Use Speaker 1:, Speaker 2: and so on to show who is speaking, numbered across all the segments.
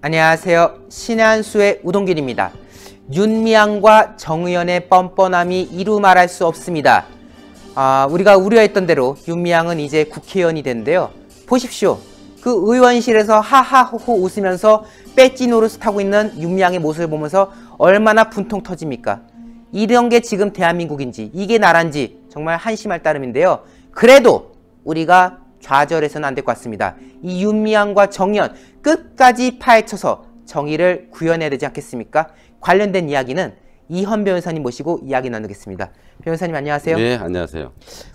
Speaker 1: 안녕하세요. 신한수의 우동길입니다. 윤미향과 정의연의 뻔뻔함이 이루 말할 수 없습니다. 아, 우리가 우려했던 대로 윤미향은 이제 국회의원이 된데요. 보십시오. 그 의원실에서 하하호호 웃으면서 빼지 노릇 을타고 있는 윤미향의 모습을 보면서 얼마나 분통 터집니까? 이런 게 지금 대한민국인지 이게 나란지 정말 한심할 따름인데요. 그래도 우리가 좌절해서는 안 될 것 같습니다. 이 윤미향과 정연 끝까지 파헤쳐서 정의를 구현해야 되지 않겠습니까? 관련된 이야기는 이현 변호사님 모시고 이야기 나누겠습니다. 변호사님 안녕하세요. 네, 안녕하세요.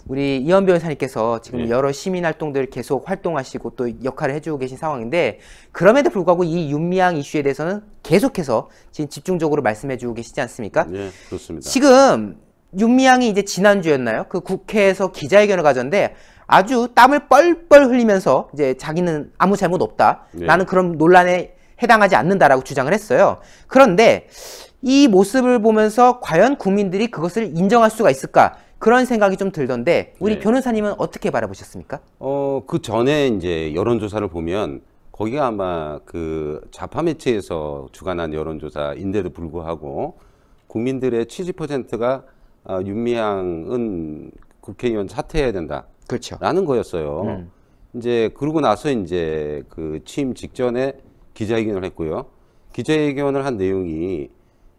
Speaker 1: 우리 이현 변호사님께서 지금 네. 여러 시민 활동들 계속 활동하시고 또 역할을 해주고 계신 상황인데 그럼에도 불구하고 이 윤미향 이슈에 대해서는 계속해서 지금 집중적으로 말씀해 주고 계시지 않습니까? 네, 그렇습니다. 지금 윤미향이 이제 지난주였나요? 그 국회에서 기자회견을 가졌는데 아주 땀을 뻘뻘 흘리면서 이제 자기는 아무 잘못 없다. 네. 나는 그런 논란에 해당하지 않는다라고 주장을 했어요. 그런데 이 모습을 보면서 과연 국민들이 그것을 인정할 수가 있을까? 그런 생각이 좀 들던데 우리 네. 변호사님은 어떻게 바라보셨습니까?
Speaker 2: 어, 그 전에 이제 여론조사를 보면 거기가 아마 그 좌파 매체에서 주관한 여론조사인데도 불구하고 국민들의 70%가 어, 윤미향은 국회의원 사퇴해야 된다. 그렇죠. 라는 거였어요. 음. 이제 그러고 나서 이제 그 취임 직전에 기자회견을 했고요. 기자회견을 한 내용이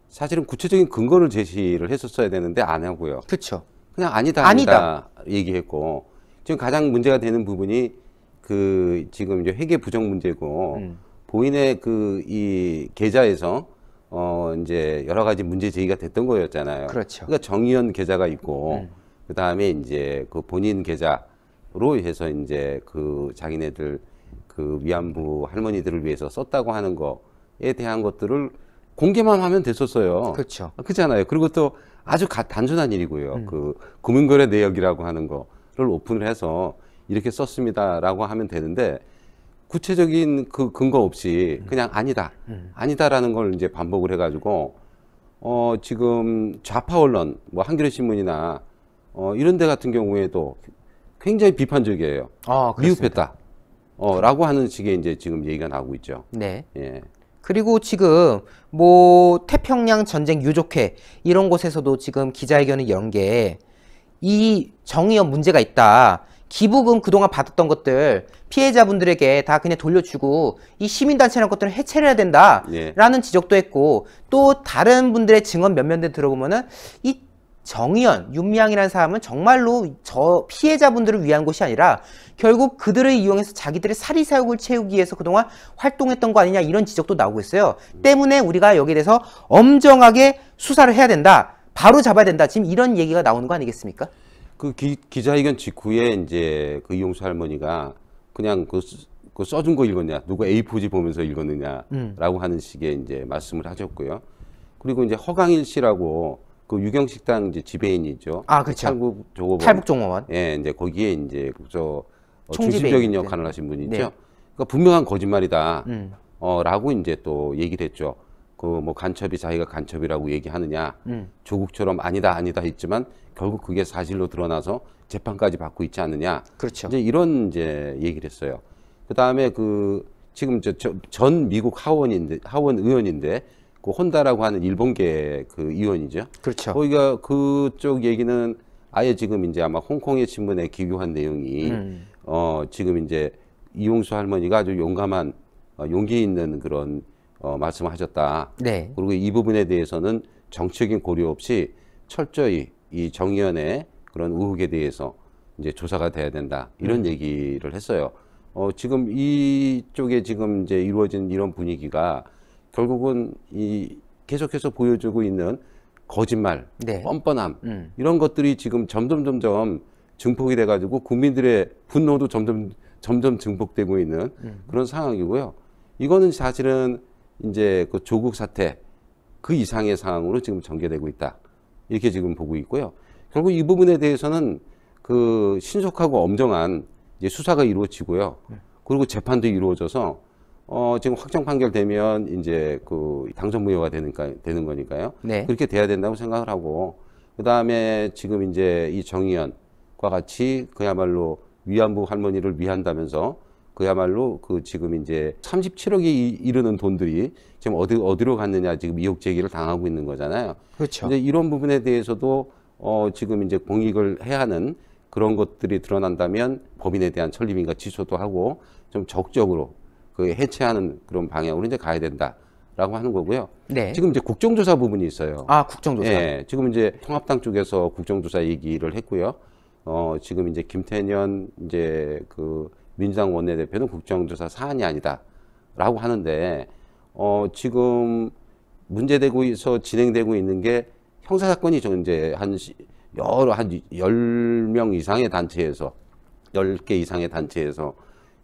Speaker 2: 사실은 구체적인 근거를 제시를 했었어야 되는데 안 하고요. 그렇죠. 그냥 아니다, 아니다, 아니다 얘기했고 지금 가장 문제가 되는 부분이 그 지금 이제 회계 부정 문제고 음. 본인의 그 이 계좌에서 어 이제 여러 가지 문제 제기가 됐던 거였잖아요. 그렇죠. 그러니까 정의연 계좌가 있고 음. 그 다음에 이제 그 본인 계좌로 해서 이제 그 자기네들 그 위안부 할머니들을 위해서 썼다고 하는 거에 대한 것들을 공개만 하면 됐었어요. 그렇죠. 아, 그렇잖아요. 그리고 또 아주 가, 단순한 일이고요. 음. 그 금융거래 내역이라고 하는 거를 오픈을 해서 이렇게 썼습니다라고 하면 되는데 구체적인 그 근거 없이 그냥 아니다 음. 아니다라는 걸 이제 반복을 해가지고 어 지금 좌파 언론 뭐 한겨레 신문이나 어 이런 데 같은 경우에도 굉장히 비판적이에요. 아, 미흡했다. 어, 라고 하는 식의 이제 지금 얘기가 나오고 있죠. 네. 예.
Speaker 1: 그리고 지금 뭐 태평양 전쟁 유족회 이런 곳에서도 지금 기자회견을 연게이 정의연 문제가 있다. 기부금 그동안 받았던 것들 피해자분들에게 다 그냥 돌려주고 이 시민단체라는 것들을 해체를 해야 된다라는 예. 지적도 했고 또 다른 분들의 증언 몇몇 데 들어보면은 이 정의연, 윤미향이라는 사람은 정말로 저 피해자분들을 위한 것이 아니라 결국 그들을 이용해서 자기들의 사리사욕을 채우기 위해서 그동안 활동했던 거 아니냐 이런 지적도 나오고 있어요. 때문에 우리가 여기에 대해서 엄정하게 수사를 해야 된다. 바로 잡아야 된다. 지금 이런 얘기가 나오는 거 아니겠습니까?
Speaker 2: 그 기, 기자회견 직후에 이제 그 이용수 할머니가 그냥 그, 그 써준 거 읽었냐, 누가 A4지 보면서 읽었느냐라고 음. 하는 식의 이제 말씀을 하셨고요. 그리고 이제 허강일 씨라고 그 유경식당 이제 지배인이죠. 아, 그렇죠. 탈북 종업원. 탈북 종업원. 예, 이제 거기에 이제 그저
Speaker 1: 어, 중심적인 역할을
Speaker 2: 하신 분이죠. 네. 그러니까 분명한 거짓말이다. 음. 어, 라고 이제 또 얘기를 했죠. 그뭐 간첩이 자기가 간첩이라고 얘기하느냐 음. 조국처럼 아니다 아니다 했지만 결국 그게 사실로 드러나서 재판까지 받고 있지 않느냐 그렇죠. 이제 이런 이제 얘기를 했어요. 그 다음에 그 지금 저, 저, 전 미국 하원인데 하원 의원인데 그 혼다라고 하는 일본계 그 의원이죠.
Speaker 1: 그렇죠. 거기가
Speaker 2: 그쪽 얘기는 아예 지금 이제 아마 홍콩의 신문에 기교한 내용이 음. 어 지금 이제 이용수 할머니가 아주 용감한 어, 용기 있는 그런 어, 말씀하셨다. 네. 그리고 이 부분에 대해서는 정치적인 고려 없이 철저히 이 정의연의 그런 의혹에 대해서 이제 조사가 돼야 된다 이런 음. 얘기를 했어요. 어, 지금 이쪽에 지금 이제 이루어진 이런 분위기가 결국은 이 계속해서 보여주고 있는 거짓말, 네. 뻔뻔함 음. 이런 것들이 지금 점점 점점 증폭이 돼가지고 국민들의 분노도 점점 점점 증폭되고 있는 음. 그런 상황이고요. 이거는 사실은 이제 그 조국 사태 그 이상의 상황으로 지금 전개되고 있다. 이렇게 지금 보고 있고요. 결국 이 부분에 대해서는 그 신속하고 엄정한 이제 수사가 이루어지고요. 네. 그리고 재판도 이루어져서 어 지금 확정 판결되면 이제 그 당선 무효가 되니까 되는 거니까요. 네. 그렇게 돼야 된다고 생각을 하고 그다음에 지금 이제 이 정의연과 같이 그야말로 위안부 할머니를 위한다면서 그야말로 그 지금 이제 37억이 이르는 돈들이 지금 어디 어디로 갔느냐 지금 미혹 제기를 당하고 있는 거잖아요. 그렇죠. 이제 이런 부분에 대해서도 어 지금 이제 공익을 해야 하는 그런 것들이 드러난다면 법인에 대한 천리민가 취소도 하고 좀 적적으로 그 해체하는 그런 방향으로 이제 가야 된다. 라고 하는 거고요. 네. 지금 이제 국정조사 부분이 있어요. 아, 국정조사. 예. 지금 이제 통합당 쪽에서 국정조사 얘기를 했고요. 어, 지금 이제 김태년 이제 그 민주당 원내대표는 국정조사 사안이 아니다라고 하는데 어, 지금 문제되고 있어 진행되고 있는 게 형사 사건이 이제 한 여러 한열 명 이상의 단체에서 열 개 이상의 단체에서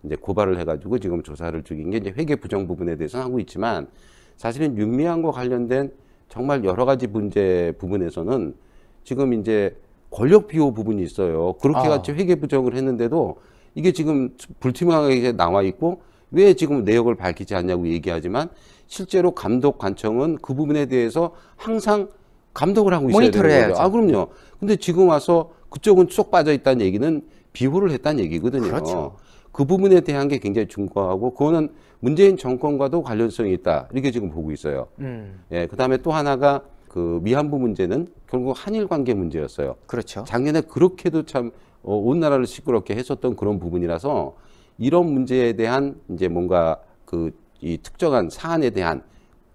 Speaker 2: 이제 고발을 해가지고 지금 조사를 중인 게 이제 회계 부정 부분에 대해서는 하고 있지만 사실은 윤미향과 관련된 정말 여러 가지 문제 부분에서는 지금 이제 권력 비호 부분이 있어요. 그렇게 아. 같이 회계 부정을 했는데도 이게 지금 불투명하게 나와 있고 왜 지금 내역을 밝히지 않냐고 얘기하지만 실제로 감독 관청은 그 부분에 대해서 항상 감독을 하고 있어야 되는 해야죠아 그럼요. 근데 지금 와서 그쪽은 쏙 빠져 있다는 얘기는 비호를 했다는 얘기거든요. 그렇죠. 그 부분에 대한 게 굉장히 중요하고 그거는 문재인 정권과도 관련성이 있다 이렇게 지금 보고 있어요. 음. 예, 그다음에 또 하나가 그 미한부 문제는 결국 한일 관계 문제였어요. 그렇죠. 작년에 그렇게도 참 어, 온 나라를 시끄럽게 했었던 그런 부분이라서 이런 문제에 대한 이제 뭔가 그 이 특정한 사안에 대한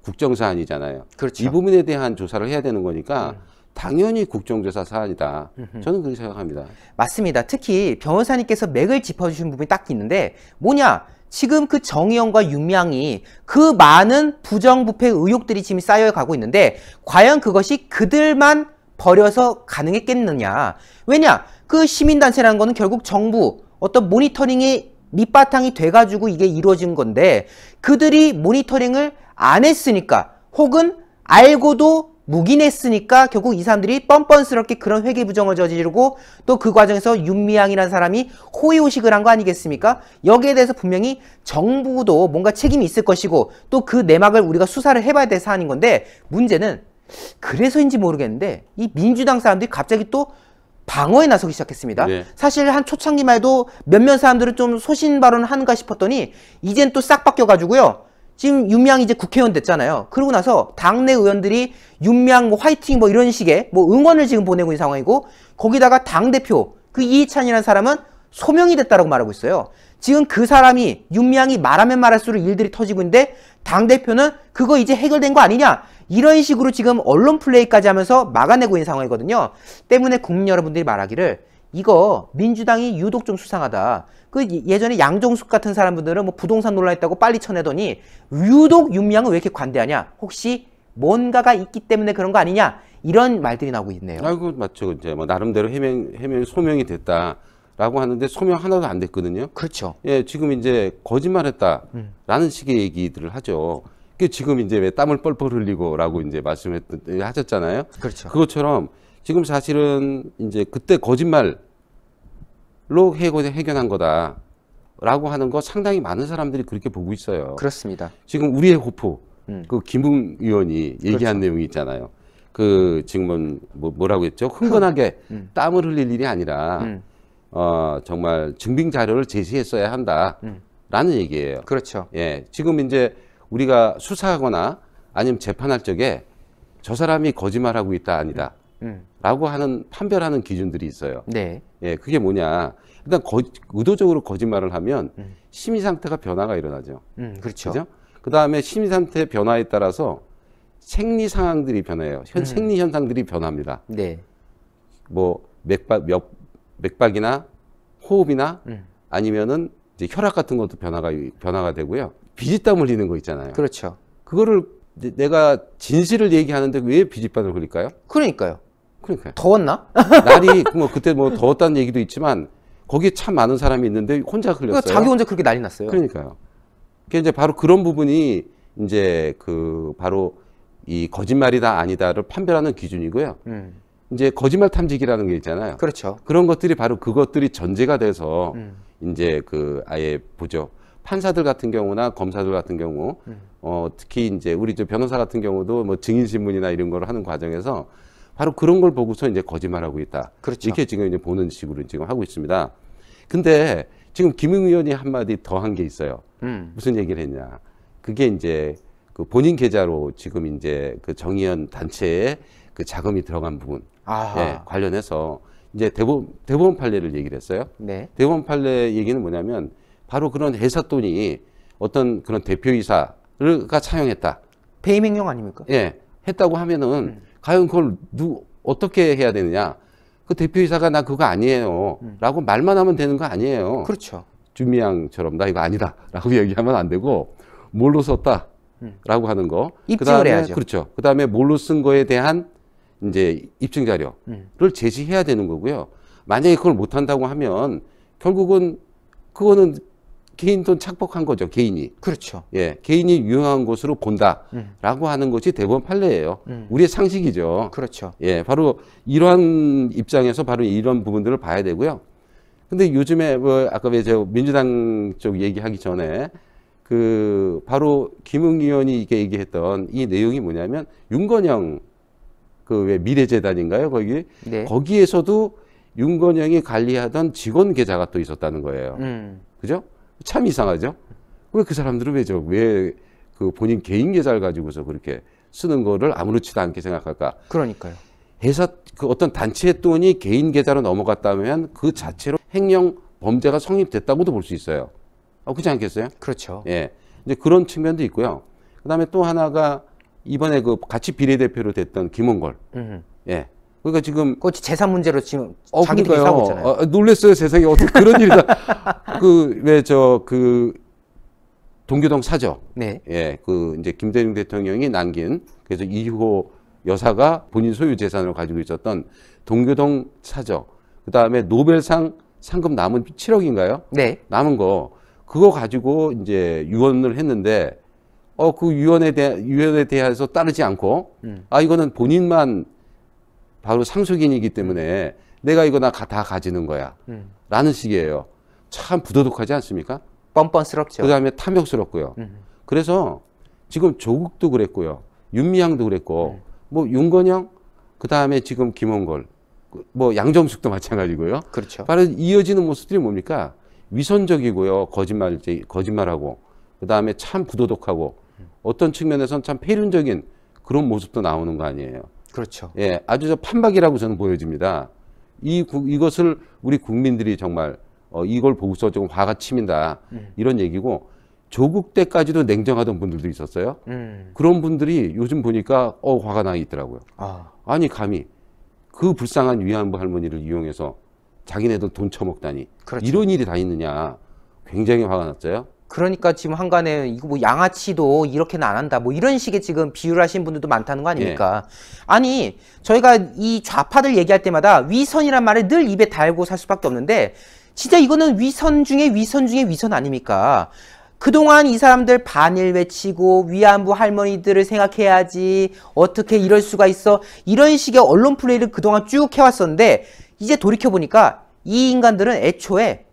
Speaker 2: 국정 사안이잖아요. 그렇죠. 이 부분에 대한 조사를 해야 되는 거니까 음. 당연히
Speaker 1: 국정조사 사안이다. 음흠. 저는 그렇게 생각합니다. 맞습니다. 특히 변호사님께서 맥을 짚어주신 부분이 딱 있는데 뭐냐? 지금 그 정의영과 윤명이 그 많은 부정부패 의혹들이 지금 쌓여가고 있는데 과연 그것이 그들만 버려서 가능했겠느냐. 왜냐? 그 시민단체라는 거는 결국 정부, 어떤 모니터링이 밑바탕이 돼가지고 이게 이루어진 건데 그들이 모니터링을 안 했으니까 혹은 알고도 묵인했으니까 결국 이 사람들이 뻔뻔스럽게 그런 회계 부정을 저지르고 또 그 과정에서 윤미향이라는 사람이 호의호식을 한 거 아니겠습니까? 여기에 대해서 분명히 정부도 뭔가 책임이 있을 것이고 또 그 내막을 우리가 수사를 해봐야 될 사안인 건데 문제는 그래서인지 모르겠는데 이 민주당 사람들이 갑자기 또 방어에 나서기 시작했습니다. 네. 사실 한 초창기만 해도 몇몇 사람들은 좀 소신 발언을 하는가 싶었더니 이젠 또 싹 바뀌어가지고요. 지금 윤미향 이제 국회의원 됐잖아요. 그러고 나서 당내 의원들이 윤미향 뭐 화이팅 뭐 이런 식의 뭐 응원을 지금 보내고 있는 상황이고 거기다가 당대표 그 이희찬이라는 사람은 소명이 됐다라고 말하고 있어요. 지금 그 사람이 윤미향이 말하면 말할수록 일들이 터지고 있는데 당대표는 그거 이제 해결된 거 아니냐 이런 식으로 지금 언론 플레이까지 하면서 막아내고 있는 상황이거든요. 때문에 국민 여러분들이 말하기를 이거 민주당이 유독 좀 수상하다. 그 예, 예전에 양정숙 같은 사람들은 뭐 부동산 논란했다고 빨리 쳐내더니 유독 윤미향은 왜 이렇게 관대하냐? 혹시 뭔가가 있기 때문에 그런 거 아니냐? 이런 말들이 나오고 있네요.
Speaker 2: 아이고 맞죠. 이제 뭐 나름대로 해명 해명 소명이 됐다. 라고 하는데 소명 하나도 안 됐거든요. 그렇죠. 예, 지금 이제 거짓말했다라는 음. 식의 얘기들을 하죠. 그 지금 이제 왜 땀을 뻘뻘 흘리고라고 이제 말씀했던 예, 하셨잖아요. 그렇죠. 그것처럼 지금 사실은 이제 그때 거짓말로 해결한 거다. 라고 하는 거 상당히 많은 사람들이 그렇게 보고 있어요. 그렇습니다. 지금 우리의 호포, 음. 그 김웅 의원이 얘기한 그렇죠. 내용이 있잖아요. 그 지금은 뭐, 뭐 라고 했죠? 흥건하게 음. 땀을 흘릴 일이 아니라 음. 어, 정말 증빙 자료를 제시했어야 한다라는 음. 얘기예요. 그렇죠. 예, 지금 이제 우리가 수사하거나 아니면 재판할 적에 저 사람이 거짓말하고 있다 아니다 음. 음. 라고 하는 판별하는 기준들이 있어요. 네. 예, 그게 뭐냐. 일단 거, 의도적으로 거짓말을 하면 음. 심의 상태가 변화가 일어나죠.
Speaker 1: 음, 그렇죠. 그죠?
Speaker 2: 그다음에 심의 상태 변화에 따라서 생리 상황들이 변해요. 현, 음. 생리 현상들이 변합니다. 네. 뭐 맥박 몇, 맥박이나 호흡이나 음. 아니면은 이제 혈압 같은 것도 변화가 변화가 되고요. 비릿땀 흘리는 거 있잖아요. 그렇죠. 그거를 내가 진실을 얘기하는데 왜 비릿땀을 흘릴까요? 그러니까요. 그러니까요. 더웠나? 날이 뭐 그때 뭐 더웠다는 얘기도 있지만 거기에 참 많은 사람이 있는데 혼자 흘렸어요. 그러니까 자기 혼자 그렇게 난리 났어요. 그러니까요. 그게 이제 바로 그런 부분이 이제 그 바로 이 거짓말이다 아니다를 판별하는 기준이고요. 음. 이제 거짓말 탐지기라는 게 있잖아요. 그렇죠. 그런 것들이 바로 그것들이 전제가 돼서 음. 이제 그 아예 보죠. 판사들 같은 경우나 검사들 같은 경우 어, 특히 이제 우리 저 변호사 같은 경우도 뭐 증인 신문이나 이런 걸 하는 과정에서 바로 그런 걸 보고서 이제 거짓말하고 있다. 그렇죠. 이렇게 지금 이제 보는 식으로 지금 하고 있습니다. 근데 지금 김 의원이 한마디 더 한 게 있어요. 음. 무슨 얘기를 했냐. 그게 이제 그 본인 계좌로 지금 이제 그 정의연 단체에 그 자금이 들어간 부분 예, 관련해서 이제 대법원, 대법원 판례를 얘기를 했어요. 네. 대법원 판례 얘기는 뭐냐면 바로 그런 해사돈이 어떤 그런 대표이사를가 차용했다.
Speaker 1: 배임 행령 아닙니까?
Speaker 2: 예. 했다고 하면은 음. 과연 그걸 누 어떻게 해야 되느냐? 그 대표이사가 나 그거 아니에요. 음. 라고 말만 하면 되는 거 아니에요. 그렇죠. 주미양처럼 나 이거 아니다. 라고 얘기하면 안 되고 뭘로 썼다. 음. 라고 하는 거. 입증을 그다음에, 해야죠. 그렇죠. 그 다음에 뭘로 쓴 거에 대한 이제 입증 자료를 음. 제시해야 되는 거고요. 만약에 그걸 못 한다고 하면 결국은 그거는 개인 돈 착복한 거죠, 개인이. 그렇죠. 예, 개인이 유용한 것으로 본다라고 음. 하는 것이 대법원 판례예요. 음. 우리의 상식이죠. 그렇죠. 예, 바로 이러한 입장에서 바로 이런 부분들을 봐야 되고요. 근데 요즘에 뭐 아까 왜저 민주당 쪽 얘기하기 전에 그 바로 김웅 의원이 이게 렇 얘기했던 이 내용이 뭐냐면 윤건영 그 왜 미래재단인가요 거기 네. 거기에서도 윤건영이 관리하던 직원 계좌가 또 있었다는 거예요. 음. 그죠? 참 이상하죠. 왜 그 사람들은 왜죠? 왜그 본인 개인 계좌를 가지고서 그렇게 쓰는 거를 아무렇지도 않게 생각할까? 그러니까요. 회사 그 어떤 단체의 돈이 개인 계좌로 넘어갔다면 그 자체로 행령 범죄가 성립됐다고도 볼 수 있어요. 어, 그렇지 않겠어요? 그렇죠. 예. 이제 그런 측면도 있고요. 그 다음에 또 하나가 이번에 그 같이 비례대표로 됐던 김원걸. 음. 예. 그러니까 지금
Speaker 1: 꽃이 재산 문제로 지금 어, 자기들이 싸우고 있잖아요. 아, 아, 놀랬어요 세상에 어떻게 그런 일이다.
Speaker 2: 그왜 네, 저그 동교동 사죠. 네. 예, 그 이제 김대중 대통령이 남긴 그래서 이호 여사가 본인 소유 재산으로 가지고 있었던 동교동 사죠. 그 다음에 노벨상 상금 남은 7억인가요? 네. 남은 거 그거 가지고 이제 유언을 했는데 어 그 유언에 대한 유언에 대해서 따르지 않고 음. 아 이거는 본인만 바로 상속인이기 때문에 내가 이거 나 다 가지는 거야. 음. 라는 식이에요. 참 부도덕하지 않습니까? 뻔뻔스럽죠. 그 다음에 탐욕스럽고요. 음. 그래서 지금 조국도 그랬고요. 윤미향도 그랬고, 음. 뭐 윤건영, 그 다음에 지금 김원걸, 뭐 양정숙도 마찬가지고요. 그렇죠. 바로 이어지는 모습들이 뭡니까? 위선적이고요. 거짓말, 거짓말하고, 그 다음에 참 부도덕하고, 음. 어떤 측면에서는참 폐륜적인 그런 모습도 나오는 거 아니에요. 그렇죠. 예, 아주 저 판박이라고 저는 보여집니다. 이 국, 이것을 우리 국민들이 정말 어, 이걸 보고서 좀 화가 치민다 음. 이런 얘기고 조국 때까지도 냉정하던 분들도 있었어요. 음. 그런 분들이 요즘 보니까 어 화가 나 있더라고요. 아. 니 감히 그 불쌍한 위안부 할머니를 이용해서 자기네들 돈 처먹다니 그렇죠. 이런 일이 다 있느냐 굉장히 화가 났어요.
Speaker 1: 그러니까 지금 한간에 이거 뭐 양아치도 이렇게는 안 한다 뭐 이런 식의 지금 비유를 하신 분들도 많다는 거 아닙니까? 예. 아니 저희가 이 좌파들 얘기할 때마다 위선이란 말을 늘 입에 달고 살 수밖에 없는데 진짜 이거는 위선 중에 위선 중에 위선 아닙니까? 그동안 이 사람들 반일 외치고 위안부 할머니들을 생각해야지 어떻게 이럴 수가 있어 이런 식의 언론 플레이를 그동안 쭉 해왔었는데 이제 돌이켜보니까 이 인간들은 애초에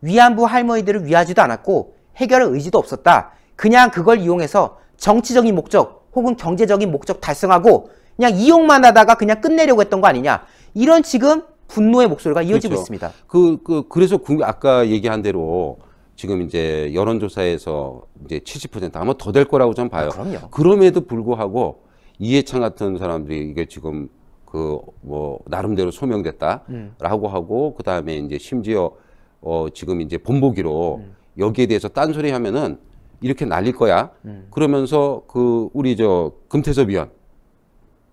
Speaker 1: 위안부 할머니들을 위하지도 않았고 해결의 의지도 없었다. 그냥 그걸 이용해서 정치적인 목적 혹은 경제적인 목적 달성하고 그냥 이용만 하다가 그냥 끝내려고 했던 거 아니냐. 이런 지금 분노의 목소리가 이어지고 그렇죠. 있습니다.
Speaker 2: 그, 그, 그래서 아까 얘기한 대로 지금 이제 여론조사에서 이제 70% 아마 더 될 거라고 전 봐요. 아, 그럼요. 그럼에도 불구하고 이해창 같은 사람들이 이게 지금 그 뭐 나름대로 소명됐다라고 음. 하고 그 다음에 이제 심지어 어 지금 이제 본보기로 음. 여기에 대해서 딴소리 하면은 이렇게 날릴 거야. 음. 그러면서 그 우리 저 금태섭 위원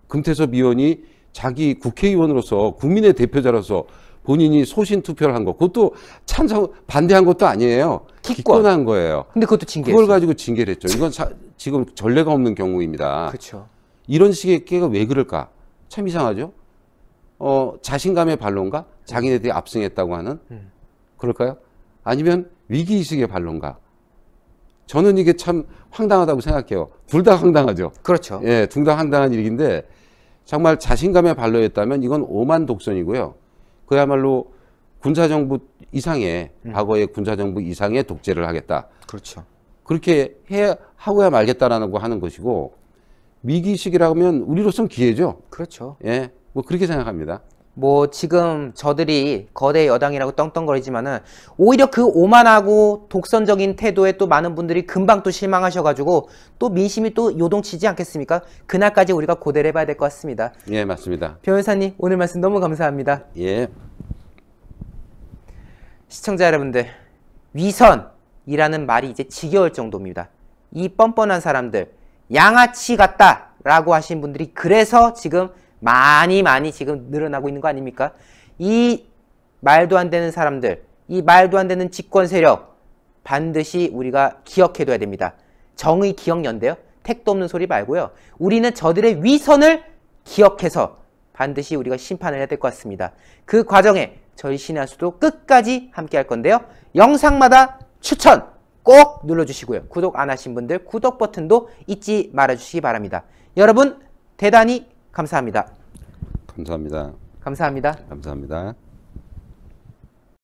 Speaker 2: 금태섭 위원이 자기 국회의원으로서 국민의 대표자로서 본인이 소신 투표를 한 거, 그것도 찬성 반대한 것도 아니에요. 기권. 한 거예요. 근데 그것도 징계. 그걸 가지고 징계를 했죠. 이건 자, 지금 전례가 없는 경우입니다. 그렇죠. 이런 식의 깨가 왜 그럴까? 참 이상하죠. 어 자신감의 발론가, 음. 자기네들이 압승했다고 하는 음. 그럴까요? 아니면 위기의식의 반론가. 저는 이게 참 황당하다고 생각해요. 둘 다 황당하죠. 그렇죠. 예, 둘 다 황당한 일인데 정말 자신감의 발로였다면 이건 오만 독선이고요. 그야말로 군사정부 이상의 음. 과거의 군사정부 이상의 독재를 하겠다. 그렇죠. 그렇게 해 하고야 말겠다라는 거 하는 것이고
Speaker 1: 위기식이라면 우리로선 기회죠. 그렇죠. 예, 뭐 그렇게 생각합니다. 뭐 지금 저들이 거대 여당이라고 떵떵거리지만은 오히려 그 오만하고 독선적인 태도에 또 많은 분들이 금방 또 실망하셔가지고 또 민심이 또 요동치지 않겠습니까? 그날까지 우리가 고대를 해봐야 될 것 같습니다.
Speaker 2: 예, 맞습니다.
Speaker 1: 변호사님 오늘 말씀 너무 감사합니다. 예. 시청자 여러분들 위선이라는 말이 이제 지겨울 정도입니다. 이 뻔뻔한 사람들 양아치 같다라고 하신 분들이 그래서 지금 많이 많이 지금 늘어나고 있는 거 아닙니까? 이 말도 안 되는 사람들, 이 말도 안 되는 집권 세력 반드시 우리가 기억해둬야 됩니다. 정의 기억연대요. 택도 없는 소리 말고요. 우리는 저들의 위선을 기억해서 반드시 우리가 심판을 해야 될 것 같습니다. 그 과정에 저희 신의 수도 끝까지 함께 할 건데요. 영상마다 추천 꼭 눌러주시고요. 구독 안 하신 분들 구독 버튼도 잊지 말아주시기 바랍니다. 여러분 대단히 감사합니다.
Speaker 2: 감사합니다. 감사합니다. 감사합니다.